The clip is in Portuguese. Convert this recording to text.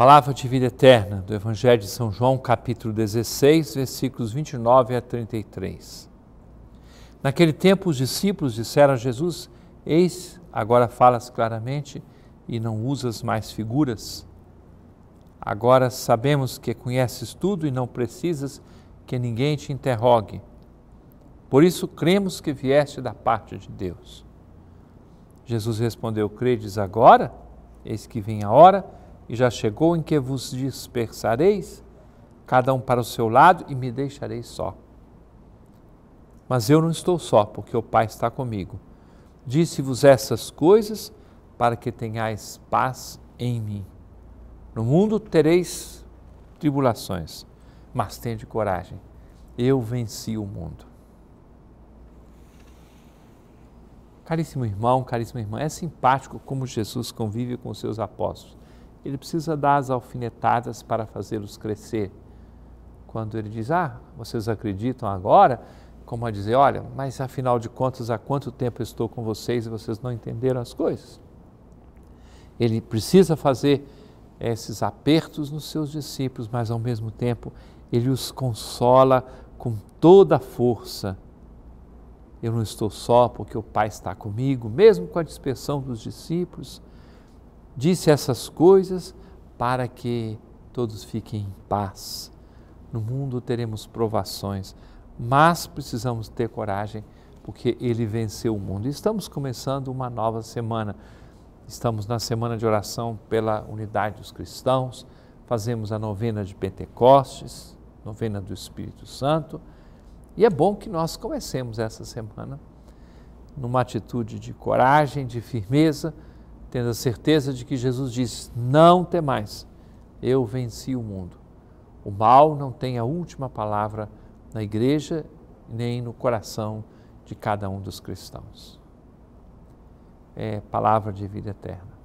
Palavra de vida eterna do Evangelho de São João, capítulo 16, versículos 29 a 33. Naquele tempo, os discípulos disseram a Jesus: Eis, agora falas claramente e não usas mais figuras. Agora sabemos que conheces tudo e não precisas que ninguém te interrogue. Por isso cremos que vieste da parte de Deus. Jesus respondeu: Credes agora? Eis que vem a hora e já chegou em que vos dispersareis, cada um para o seu lado e me deixareis só. Mas eu não estou só, porque o Pai está comigo. Disse-vos essas coisas para que tenhais paz em mim. No mundo tereis tribulações, mas tende coragem. Eu venci o mundo. Caríssimo irmão, caríssima irmã, é simpático como Jesus convive com os seus apóstolos ele precisa dar as alfinetadas para fazê-los crescer. Quando ele diz, ah, vocês acreditam agora? Como a dizer, olha, mas afinal de contas, há quanto tempo estou com vocês e vocês não entenderam as coisas? Ele precisa fazer eh, esses apertos nos seus discípulos, mas ao mesmo tempo ele os consola com toda a força. Eu não estou só porque o Pai está comigo, mesmo com a dispersão dos discípulos, Disse essas coisas para que todos fiquem em paz. No mundo teremos provações, mas precisamos ter coragem, porque ele venceu o mundo. Estamos começando uma nova semana. Estamos na semana de oração pela unidade dos cristãos, fazemos a novena de Pentecostes, novena do Espírito Santo, e é bom que nós comecemos essa semana numa atitude de coragem, de firmeza, tendo a certeza de que Jesus disse: Não temais, eu venci o mundo. O mal não tem a última palavra na igreja nem no coração de cada um dos cristãos. É palavra de vida eterna.